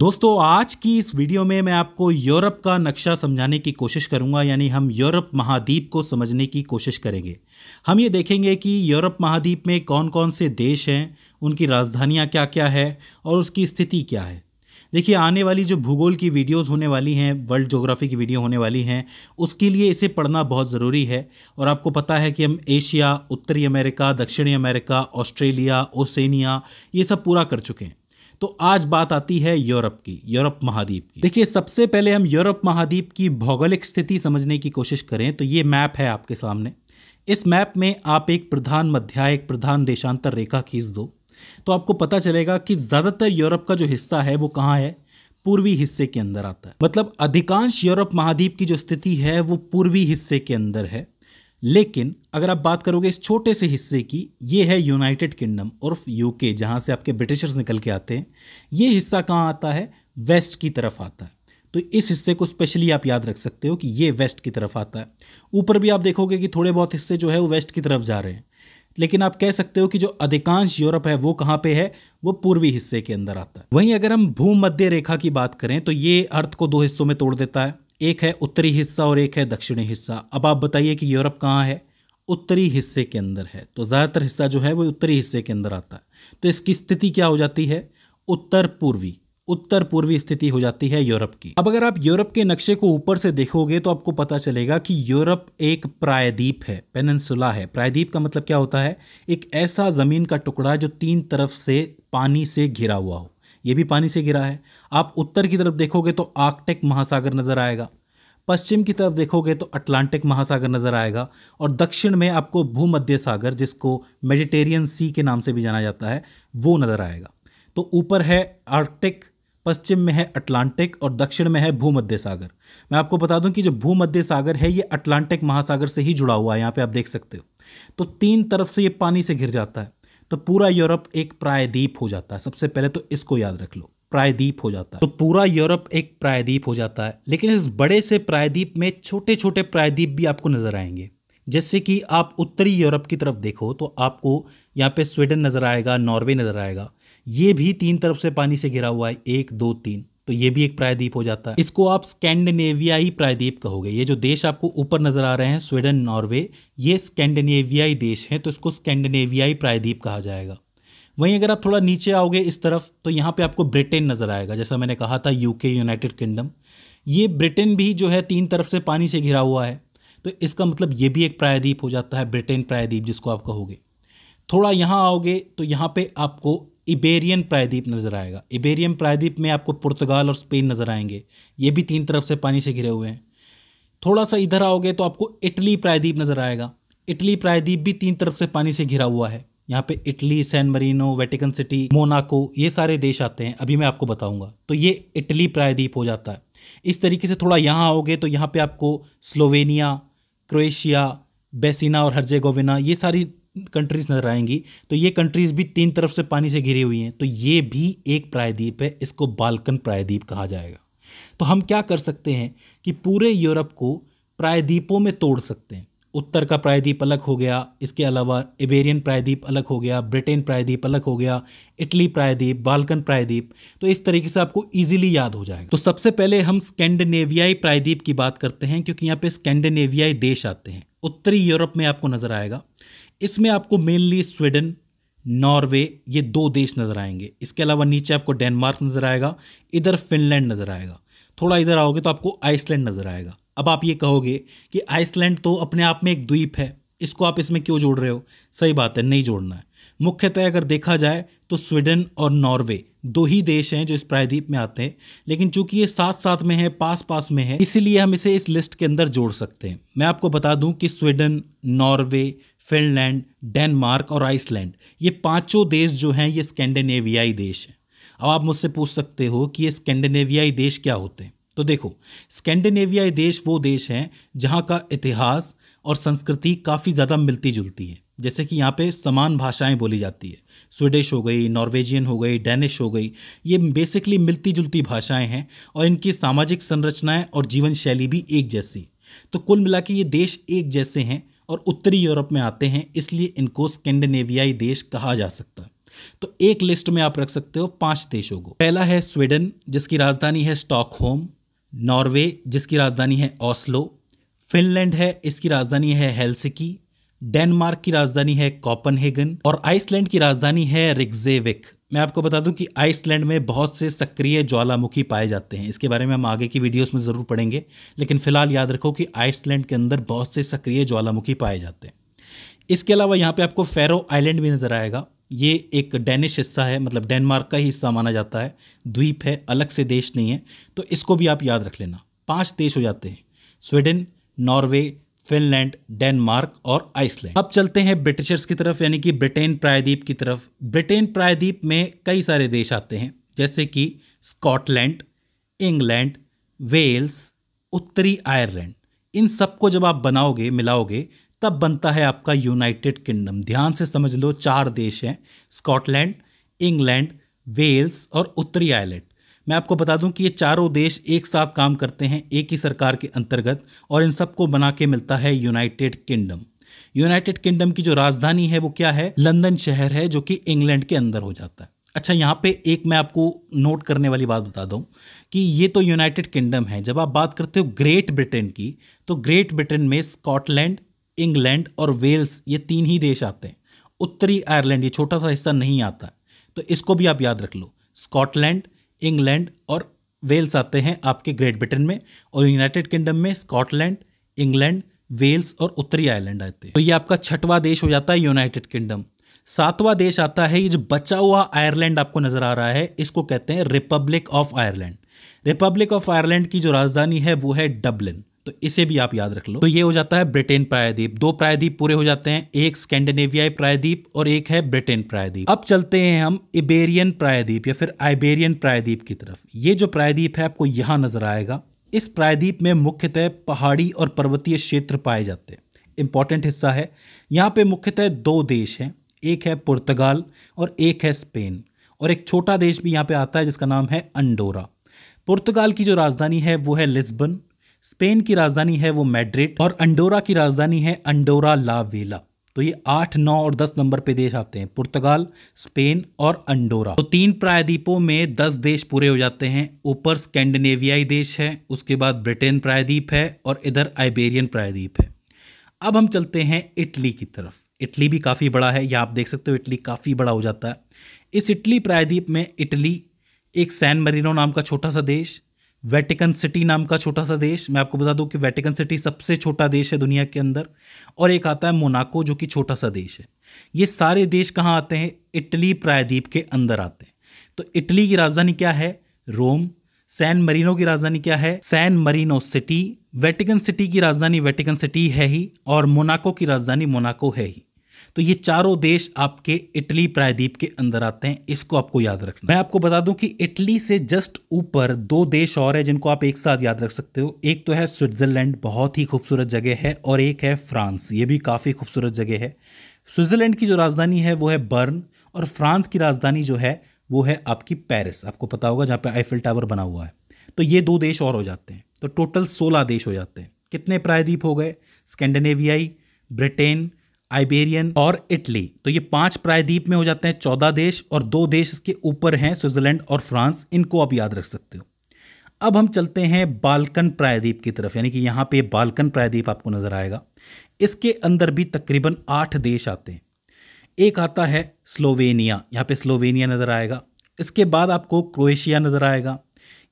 दोस्तों आज की इस वीडियो में मैं आपको यूरोप का नक्शा समझाने की कोशिश करूंगा यानी हम यूरोप महाद्वीप को समझने की कोशिश करेंगे हम ये देखेंगे कि यूरोप महाद्वीप में कौन कौन से देश हैं उनकी राजधानियाँ क्या क्या है और उसकी स्थिति क्या है देखिए आने वाली जो भूगोल की वीडियोस होने वाली हैं वर्ल्ड जोग्राफी की वीडियो होने वाली हैं उसके लिए इसे पढ़ना बहुत ज़रूरी है और आपको पता है कि हम एशिया उत्तरी अमेरिका दक्षिणी अमेरिका ऑस्ट्रेलिया ओसेनिया ये सब पूरा कर चुके हैं तो आज बात आती है यूरोप की यूरोप महाद्वीप की देखिए सबसे पहले हम यूरोप महाद्वीप की भौगोलिक स्थिति समझने की कोशिश करें तो ये मैप है आपके सामने इस मैप में आप एक प्रधान मध्याय एक प्रधान देशांतर रेखा खींच दो तो आपको पता चलेगा कि ज़्यादातर यूरोप का जो हिस्सा है वो कहाँ है पूर्वी हिस्से के अंदर आता है मतलब अधिकांश यूरोप महाद्वीप की जो स्थिति है वो पूर्वी हिस्से के अंदर है लेकिन अगर आप बात करोगे इस छोटे से हिस्से की ये है यूनाइटेड किंगडम और यूके जहाँ से आपके ब्रिटिशर्स निकल के आते हैं ये हिस्सा कहाँ आता है वेस्ट की तरफ आता है तो इस हिस्से को स्पेशली आप याद रख सकते हो कि ये वेस्ट की तरफ आता है ऊपर भी आप देखोगे कि थोड़े बहुत हिस्से जो है वो वेस्ट की तरफ जा रहे हैं लेकिन आप कह सकते हो कि जो अधिकांश यूरोप है वो कहाँ पे है वो पूर्वी हिस्से के अंदर आता है वहीं अगर हम भूमध्य रेखा की बात करें तो ये अर्थ को दो हिस्सों में तोड़ देता है एक है उत्तरी हिस्सा और एक है दक्षिणी हिस्सा अब आप बताइए कि यूरोप कहाँ है उत्तरी हिस्से के अंदर है तो ज़्यादातर हिस्सा जो है वो उत्तरी हिस्से के अंदर आता है तो इसकी स्थिति क्या हो जाती है उत्तर पूर्वी उत्तर पूर्वी स्थिति हो जाती है यूरोप की अब अगर आप यूरोप के नक्शे को ऊपर से देखोगे तो आपको पता चलेगा कि यूरोप एक प्रायद्वीप है पेनसुला है प्रायद्वीप का मतलब क्या होता है एक ऐसा ज़मीन का टुकड़ा जो तीन तरफ से पानी से घिरा हुआ हो ये भी पानी से घिरा है आप उत्तर की तरफ देखोगे तो आर्कटिक महासागर नज़र आएगा पश्चिम की तरफ देखोगे तो अटलांटिक महासागर नज़र आएगा और दक्षिण में आपको भूमध्य सागर जिसको मेडिटेरियन सी के नाम से भी जाना जाता है वो नज़र आएगा तो ऊपर है आर्कटिक पश्चिम में है अटलांटिक और दक्षिण में है भूमध्य सागर मैं आपको बता दूं कि जो भूमध्य सागर है ये अटलांटिक महासागर से ही जुड़ा हुआ है यहाँ पे आप देख सकते हो तो तीन तरफ से ये पानी से घिर जाता है तो पूरा यूरोप एक प्रायद्वीप हो जाता है सबसे पहले तो इसको याद रख लो प्रायद्वीप हो जाता है तो पूरा यूरोप एक प्रायद्वीप हो जाता है लेकिन इस बड़े से प्रायद्वीप में छोटे छोटे प्रायद्वीप भी आपको नजर आएंगे जैसे कि आप उत्तरी यूरोप की तरफ देखो तो आपको यहाँ पे स्वीडन नज़र आएगा नॉर्वे नज़र आएगा ये भी तीन तरफ से पानी से घिरा हुआ है एक दो तीन तो ये भी एक प्रायद्वीप हो जाता है इसको आप स्कैंडिनेवियाई प्रायद्वीप कहोगे ये जो देश आपको ऊपर नजर आ रहे हैं स्वीडन नॉर्वे ये स्कैंडिनेवियाई देश हैं तो इसको स्कैंडिनेवियाई प्रायद्वीप कहा जाएगा वहीं अगर आप थोड़ा नीचे आओगे इस तरफ तो यहाँ पे आपको ब्रिटेन नज़र आएगा जैसा मैंने कहा था यूके यूनाइटेड किंगडम ये ब्रिटेन भी जो है तीन तरफ से पानी से घिरा हुआ है तो इसका मतलब ये भी एक प्रायद्वीप हो जाता है ब्रिटेन प्रायद्वीप जिसको आप कहोगे थोड़ा यहाँ आओगे तो यहाँ पे आपको इबेरियन प्रायद्वीप नज़र आएगा इबेरियन प्रायद्वीप में आपको पुर्तगाल और स्पेन नज़र आएंगे ये भी तीन तरफ से पानी से घिरे हुए हैं थोड़ा सा इधर आओगे तो आपको इटली प्रायद्वीप नज़र आएगा इटली प्रायद्वीप भी तीन तरफ से पानी से घिरा हुआ है यहाँ पे Italy San Marino Vatican City Monaco ये सारे देश आते हैं अभी मैं आपको बताऊंगा तो ये इटली प्रायद्वीप हो जाता है इस तरीके से थोड़ा यहाँ आओगे तो यहाँ पे आपको स्लोवेनिया क्रोएशिया बेसिना और हर्जेगोविना ये सारी कंट्रीज़ नजर आएंगी तो ये कंट्रीज़ भी तीन तरफ से पानी से घिरी हुई हैं तो ये भी एक प्रायद्वीप है इसको बालकन प्रायद्वीप कहा जाएगा तो हम क्या कर सकते हैं कि पूरे यूरोप को प्रायद्वीपों में तोड़ सकते हैं उत्तर का प्रायद्वीप अलग हो गया इसके अलावा इबेरियन प्रायद्वीप अलग हो गया ब्रिटेन प्रायद्वीप अलग हो गया इटली प्रायद्वीप बाल्कन प्रायद्वीप तो इस तरीके से आपको इजीली याद हो जाएगा तो सबसे पहले हम स्कैंडिनेवियाई प्रायद्वीप की बात करते हैं क्योंकि यहाँ पे स्कैंडिनेवियाई देश आते हैं उत्तरी यूरोप में आपको नजर आएगा इसमें आपको मेनली स्वीडन नॉर्वे ये दो देश नज़र आएंगे इसके अलावा नीचे आपको डेनमार्क नज़र आएगा इधर फिनलैंड नज़र आएगा थोड़ा इधर आओगे तो आपको आइसलैंड नज़र आएगा अब आप ये कहोगे कि आइसलैंड तो अपने आप में एक द्वीप है इसको आप इसमें क्यों जोड़ रहे हो सही बात है नहीं जोड़ना है मुख्यतः अगर देखा जाए तो स्वीडन और नॉर्वे दो ही देश हैं जो इस प्रायद्वीप में आते हैं लेकिन चूंकि ये साथ साथ में है पास पास में है इसीलिए हम इसे इस लिस्ट के अंदर जोड़ सकते हैं मैं आपको बता दूं कि स्वीडन नॉर्वे फिनलैंड डेनमार्क और आइसलैंड ये पांचों देश जो हैं ये स्कैंडिनेवियाई देश हैं अब आप मुझसे पूछ सकते हो कि ये स्कैंडिनेवियाई देश क्या होते हैं तो देखो स्कैंडिनेवियाई देश वो देश हैं जहाँ का इतिहास और संस्कृति काफ़ी ज़्यादा मिलती जुलती है जैसे कि यहाँ पे समान भाषाएं बोली जाती है स्वीडिश हो गई नॉर्वेजियन हो गई डेनिश हो गई ये बेसिकली मिलती जुलती भाषाएं हैं और इनकी सामाजिक संरचनाएं और जीवन शैली भी एक जैसी तो कुल मिला के ये देश एक जैसे हैं और उत्तरी यूरोप में आते हैं इसलिए इनको स्कैंडिनेवियाई देश कहा जा सकता है तो एक लिस्ट में आप रख सकते हो पांच देशों को पहला है स्वीडन जिसकी राजधानी है स्टॉकहोम नॉर्वे जिसकी राजधानी है ऑस्लो फिनलैंड है इसकी राजधानी है हेलसिकी डेनमार्क की राजधानी है कॉपनहेगन और आइसलैंड की राजधानी है रिग्जेविक मैं आपको बता दूं कि आइसलैंड में बहुत से सक्रिय ज्वालामुखी पाए जाते हैं इसके बारे में हम आगे की वीडियोस में ज़रूर पढ़ेंगे लेकिन फ़िलहाल याद रखो कि आइसलैंड के अंदर बहुत से सक्रिय ज्वालामुखी पाए जाते हैं इसके अलावा यहाँ पे आपको फेरो आइलैंड भी नज़र आएगा ये एक डेनिश हिस्सा है मतलब डेनमार्क का ही हिस्सा माना जाता है द्वीप है अलग से देश नहीं है तो इसको भी आप याद रख लेना पाँच देश हो जाते हैं स्वीडन नॉर्वे फिनलैंड डेनमार्क और आइसलैंड अब चलते हैं ब्रिटिशर्स की तरफ यानी कि ब्रिटेन प्रायद्वीप की तरफ ब्रिटेन प्रायद्वीप में कई सारे देश आते हैं जैसे कि स्कॉटलैंड इंग्लैंड वेल्स उत्तरी आयरलैंड इन सबको जब आप बनाओगे मिलाओगे तब बनता है आपका यूनाइटेड किंगडम ध्यान से समझ लो चार देश हैं स्कॉटलैंड इंग्लैंड वेल्स और उत्तरी आयरलैंड मैं आपको बता दूं कि ये चारों देश एक साथ काम करते हैं एक ही सरकार के अंतर्गत और इन सबको बना के मिलता है यूनाइटेड किंगडम यूनाइटेड किंगडम की जो राजधानी है वो क्या है लंदन शहर है जो कि इंग्लैंड के अंदर हो जाता है अच्छा यहाँ पे एक मैं आपको नोट करने वाली बात बता दूँ कि ये तो यूनाइटेड किंगडम है जब आप बात करते हो ग्रेट ब्रिटेन की तो ग्रेट ब्रिटेन में स्कॉटलैंड इंग्लैंड और वेल्स ये तीन ही देश आते हैं उत्तरी आयरलैंड ये छोटा सा हिस्सा नहीं आता तो इसको भी आप याद रख लो स्कॉटलैंड इंग्लैंड और वेल्स आते हैं आपके ग्रेट ब्रिटेन में और यूनाइटेड किंगडम में स्कॉटलैंड इंग्लैंड वेल्स और उत्तरी आयरलैंड आते हैं तो ये आपका छठवां देश हो जाता है यूनाइटेड किंगडम सातवां देश आता है ये जो बचा हुआ आयरलैंड आपको नजर आ रहा है इसको कहते हैं Republic of Ireland Republic of Ireland की जो राजधानी है वो है डबलिन तो इसे भी आप याद रख लो तो ये हो जाता है ब्रिटेन प्रायद्वीप दो प्रायद्वीप पूरे हो जाते हैं एक स्कैंडिनेवियाई प्रायद्वीप और एक है ब्रिटेन प्रायद्वीप अब चलते हैं हम इबेरियन प्रायद्वीप या फिर आइबेरियन प्रायद्वीप की तरफ ये जो प्रायद्वीप है आपको यहाँ नजर आएगा इस प्रायद्वीप में मुख्यतः पहाड़ी और पर्वतीय क्षेत्र पाए जाते हैं इंपॉर्टेंट हिस्सा है यहाँ पे मुख्यतः दो देश हैं एक है पुर्तगाल और एक है स्पेन और एक छोटा देश भी यहाँ पे आता है जिसका नाम है अंडोरा पुर्तगाल की जो राजधानी है वो है लिस्बन स्पेन की राजधानी है वो मैड्रिड और अंडोरा की राजधानी है अंडोरा ला वेला तो ये आठ नौ और दस नंबर पे देश आते हैं पुर्तगाल स्पेन और अंडोरा तो तीन प्रायद्वीपों में दस देश पूरे हो जाते हैं ऊपर स्कैंडिनेवियाई देश है उसके बाद ब्रिटेन प्रायद्वीप है और इधर आइबेरियन प्रायद्वीप है अब हम चलते हैं इटली की तरफ इटली भी काफ़ी बड़ा है या आप देख सकते हो इटली काफ़ी बड़ा हो जाता है इस इटली प्रायद्वीप में इटली एक सैन मरीनो नाम का छोटा सा देश वेटिकन सिटी नाम का छोटा सा देश मैं आपको बता दूं कि वेटिकन सिटी सबसे छोटा देश है दुनिया के अंदर और एक आता है मोनाको जो कि छोटा सा देश है ये सारे देश कहाँ आते हैं इटली प्रायद्वीप के अंदर आते हैं तो इटली की राजधानी क्या है रोम सैन मरीनो की राजधानी क्या है San Marino city Vatican City की राजधानी वेटिकन सिटी है ही और मोनाको की राजधानी मोनाको है ही तो ये चारों देश आपके इटली प्रायद्वीप के अंदर आते हैं इसको आपको याद रखना मैं आपको बता दूं कि इटली से जस्ट ऊपर दो देश और है जिनको आप एक साथ याद रख सकते हो एक तो है स्विट्जरलैंड बहुत ही खूबसूरत जगह है और एक है फ्रांस ये भी काफ़ी खूबसूरत जगह है स्विट्जरलैंड की जो राजधानी है वो है बर्न और फ्रांस की राजधानी जो है वो है आपकी पेरिस आपको पता होगा जहाँ पे आईफिल टावर बना हुआ है तो ये दो देश और हो जाते हैं तो टोटल सोलह देश हो जाते हैं कितने प्रायद्वीप हो गए स्कैंडनेवियाई ब्रिटेन आइबेरियन और इटली तो ये पांच प्रायद्वीप में हो जाते हैं चौदह देश और दो देश इसके ऊपर हैं स्विट्जरलैंड और फ्रांस इनको आप याद रख सकते हो अब हम चलते हैं बालकन प्रायद्वीप की तरफ यानी कि यहाँ पे बालकन प्रायद्वीप आपको नजर आएगा इसके अंदर भी तकरीबन आठ देश आते हैं एक आता है स्लोवेनिया यहाँ पे स्लोवेनिया नज़र आएगा इसके बाद आपको क्रोएशिया नज़र आएगा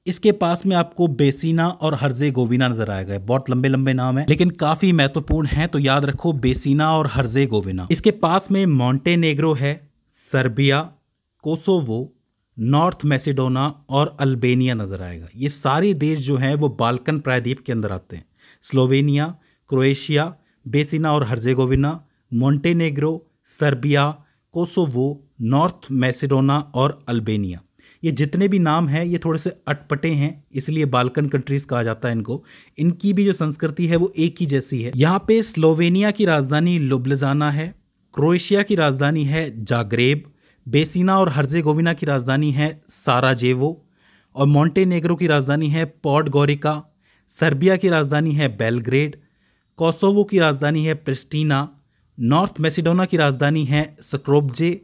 इसके पास में आपको बेसिना और हर्जे गोविना नजर आएगा बहुत लंबे लंबे नाम है लेकिन काफी महत्वपूर्ण है तो याद रखो बेसिना और हर्जे गोविना इसके पास में मॉन्टेनेग्रो है सर्बिया कोसोवो नॉर्थ मैसेडोना और अल्बेनिया नज़र आएगा ये सारे देश जो हैं वो बाल्कन प्रायद्वीप के अंदर आते हैं स्लोवेनिया क्रोएशिया बेसिना और Herzegovina Montenegro Serbia Kosovo North Macedonia और अल्बेनिया ये जितने भी नाम हैं ये थोड़े से अटपटे हैं इसलिए बाल्कन कंट्रीज कहा जाता है इनको इनकी भी जो संस्कृति है वो एक ही जैसी है यहाँ पे स्लोवेनिया की राजधानी लुब्लजाना है क्रोएशिया की राजधानी है जागरेब बेसिना और हर्जेगोविना की राजधानी है साराजेवो और मॉन्टेनेग्रो की राजधानी है पॉड गोरिका सर्बिया की राजधानी है बेलग्रेड कोसोवो की राजधानी है प्रिस्टीना नॉर्थ मैसिडोना की राजधानी है सक्रोबजे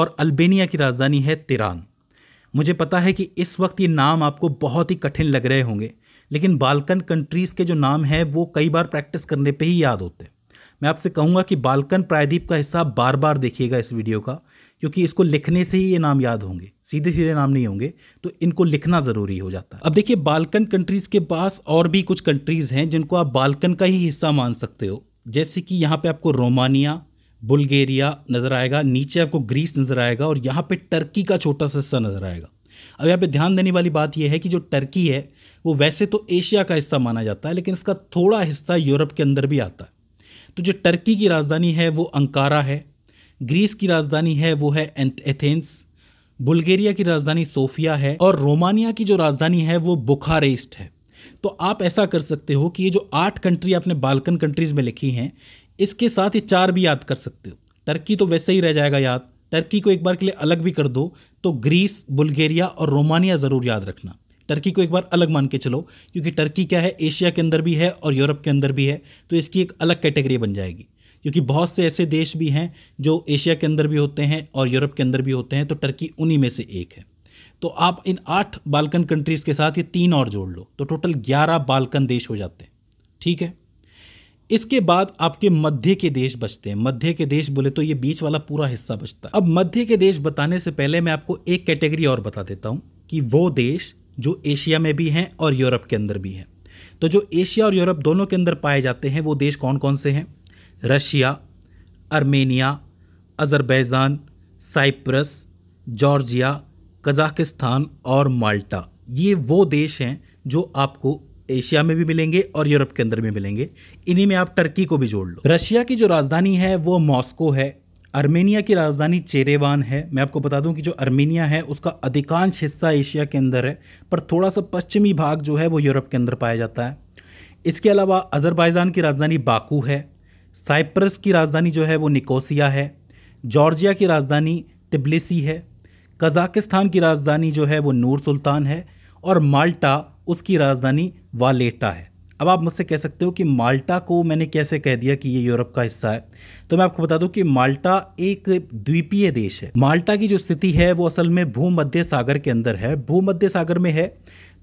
और अल्बेनिया की राजधानी है तिरान मुझे पता है कि इस वक्त ये नाम आपको बहुत ही कठिन लग रहे होंगे लेकिन बालकन कंट्रीज़ के जो नाम हैं वो कई बार प्रैक्टिस करने पे ही याद होते हैं मैं आपसे कहूँगा कि बालकन प्रायद्वीप का हिस्सा बार बार देखिएगा इस वीडियो का क्योंकि इसको लिखने से ही ये नाम याद होंगे सीधे सीधे नाम नहीं होंगे तो इनको लिखना ज़रूरी हो जाता है अब देखिए बालकन कंट्रीज़ के पास और भी कुछ कंट्रीज़ हैं जिनको आप बालकन का ही हिस्सा मान सकते हो जैसे कि यहाँ पे आपको रोमानिया बुल्गेरिया नज़र आएगा नीचे आपको ग्रीस नज़र आएगा और यहाँ पे टर्की का छोटा सा हिस्सा नज़र आएगा अब यहाँ पे ध्यान देने वाली बात यह है कि जो टर्की है वो वैसे तो एशिया का हिस्सा माना जाता है लेकिन इसका थोड़ा हिस्सा यूरोप के अंदर भी आता है तो जो टर्की की राजधानी है वो अंकारा है ग्रीस की राजधानी है वो है एथेंस बुल्गेरिया की राजधानी सोफिया है और रोमानिया की जो राजधानी है वो बुखारेस्ट है तो आप ऐसा कर सकते हो कि ये जो आठ कंट्री आपने बालकन कंट्रीज़ में लिखी हैं इसके साथ ये चार भी याद कर सकते हो टर्की तो वैसे ही रह जाएगा याद टर्की को एक बार के लिए अलग भी कर दो तो ग्रीस बुल्गेरिया और रोमानिया ज़रूर याद रखना टर्की को एक बार अलग मान के चलो क्योंकि टर्की क्या है एशिया के अंदर भी है और यूरोप के अंदर भी है तो इसकी एक अलग कैटेगरी बन जाएगी क्योंकि बहुत से ऐसे देश भी हैं जो एशिया के अंदर भी होते हैं और यूरोप के अंदर भी होते हैं तो टर्की उन्हीं में से एक है तो आप इन आठ बालकन कंट्रीज़ के साथ ये तीन और जोड़ लो तो टोटल ग्यारह बालकन देश हो जाते हैं ठीक है इसके बाद आपके मध्य के देश बचते हैं मध्य के देश बोले तो ये बीच वाला पूरा हिस्सा बचता है अब मध्य के देश बताने से पहले मैं आपको एक कैटेगरी और बता देता हूँ कि वो देश जो एशिया में भी हैं और यूरोप के अंदर भी हैं तो जो एशिया और यूरोप दोनों के अंदर पाए जाते हैं वो देश कौन कौन से हैं Russia Armenia Azerbaijan Cyprus Georgia Kazakhstan और माल्टा ये वो देश हैं जो आपको एशिया में भी मिलेंगे और यूरोप के अंदर भी मिलेंगे इन्हीं में आप टर्की को भी जोड़ लो रशिया की जो राजधानी है वो मॉस्को है अर्मेनिया की राजधानी चेरेवान है मैं आपको बता दूं कि जो अर्मेनिया है उसका अधिकांश हिस्सा एशिया के अंदर है पर थोड़ा सा पश्चिमी भाग जो है वो यूरोप के अंदर पाया जाता है इसके अलावा अजरबैजान की राजधानी बाकू है साइप्रस की राजधानी जो है वो निकोसिया है जॉर्जिया की राजधानी तिबलिसी है कजाकिस्तान की राजधानी जो है वो नूर सुल्तान है और माल्टा उसकी राजधानी वालेटा है अब आप मुझसे कह सकते हो कि माल्टा को मैंने कैसे कह दिया कि ये यूरोप का हिस्सा है तो मैं आपको बता दूं कि माल्टा एक द्वीपीय देश है माल्टा की जो स्थिति है वो असल में भूमध्य सागर के अंदर है भूमध्य सागर में है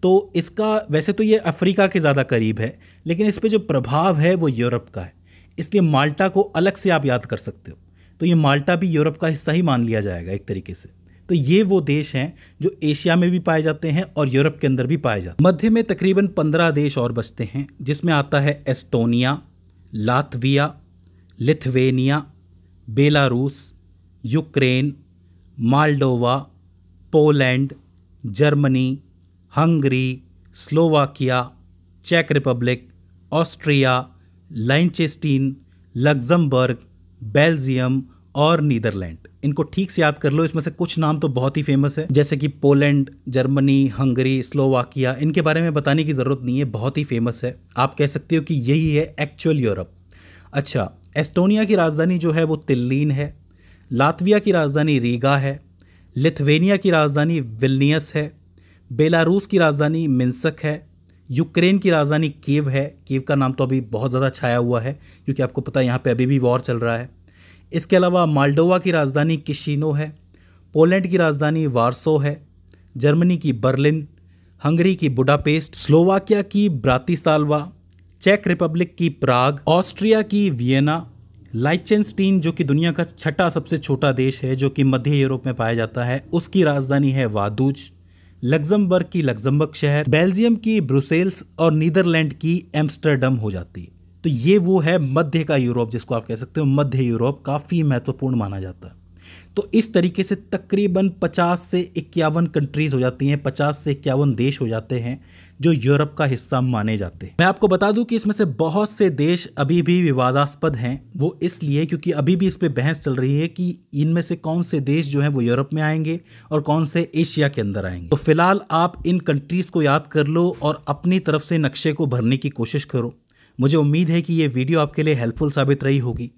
तो इसका वैसे तो ये अफ्रीका के ज़्यादा करीब है लेकिन इस पर जो प्रभाव है वो यूरोप का है इसलिए माल्टा को अलग से आप याद कर सकते हो तो ये माल्टा भी यूरोप का हिस्सा ही मान लिया जाएगा एक तरीके से तो ये वो देश हैं जो एशिया में भी पाए जाते हैं और यूरोप के अंदर भी पाए जाते हैं मध्य में तकरीबन पंद्रह देश और बसते हैं जिसमें आता है Estonia Latvia Lithuania Belarus Ukraine Moldova Poland Germany Hungary Slovakia चेक Republic Austria Liechtenstein Luxembourg Belgium और नीदरलैंड इनको ठीक से याद कर लो इसमें से कुछ नाम तो बहुत ही फेमस है जैसे कि पोलैंड जर्मनी हंगरी स्लोवाकिया इनके बारे में बताने की ज़रूरत नहीं है बहुत ही फेमस है आप कह सकते हो कि यही है एक्चुअल यूरोप अच्छा एस्टोनिया की राजधानी जो है वो तिल्लीन है लातविया की राजधानी रीगा है लिथवेनिया की राजधानी विलनियस है बेलारूस की राजधानी मिन्सक है यूक्रेन की राजधानी कीव है कीव का नाम तो अभी बहुत ज़्यादा छाया हुआ है क्योंकि आपको पता है यहाँ पे अभी भी वॉर चल रहा है इसके अलावा माल्डोवा की राजधानी किशिनो है पोलैंड की राजधानी वारसो है जर्मनी की बर्लिन हंगरी की बुडापेस्ट स्लोवाकिया की ब्रातिसालवा चेक रिपब्लिक की प्राग ऑस्ट्रिया की वियना लाइचेंस्टीन जो कि दुनिया का छठा सबसे छोटा देश है जो कि मध्य यूरोप में पाया जाता है उसकी राजधानी है वादूज लग्जमबर्ग की लग्जमबर्ग शहर बेल्जियम की ब्रुसेल्स और नीदरलैंड की एम्स्टर्डम हो जाती है तो ये वो है मध्य का यूरोप जिसको आप कह सकते हो मध्य यूरोप काफ़ी महत्वपूर्ण माना जाता है तो इस तरीके से तकरीबन 50 से इक्यावन कंट्रीज़ हो जाती हैं 50 से इक्यावन देश हो जाते हैं जो यूरोप का हिस्सा माने जाते हैं मैं आपको बता दूं कि इसमें से बहुत से देश अभी भी विवादास्पद हैं वो इसलिए क्योंकि अभी भी इस पर बहस चल रही है कि इनमें से कौन से देश जो हैं वो यूरोप में आएंगे और कौन से एशिया के अंदर आएंगे तो फिलहाल आप इन कंट्रीज़ को याद कर लो और अपनी तरफ से नक्शे को भरने की कोशिश करो मुझे उम्मीद है कि ये वीडियो आपके लिए हेल्पफुल साबित रही होगी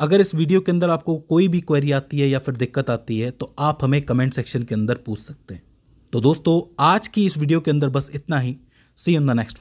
अगर इस वीडियो के अंदर आपको कोई भी क्वेरी आती है या फिर दिक्कत आती है तो आप हमें कमेंट सेक्शन के अंदर पूछ सकते हैं तो दोस्तों आज की इस वीडियो के अंदर बस इतना ही सी इन द नेक्स्ट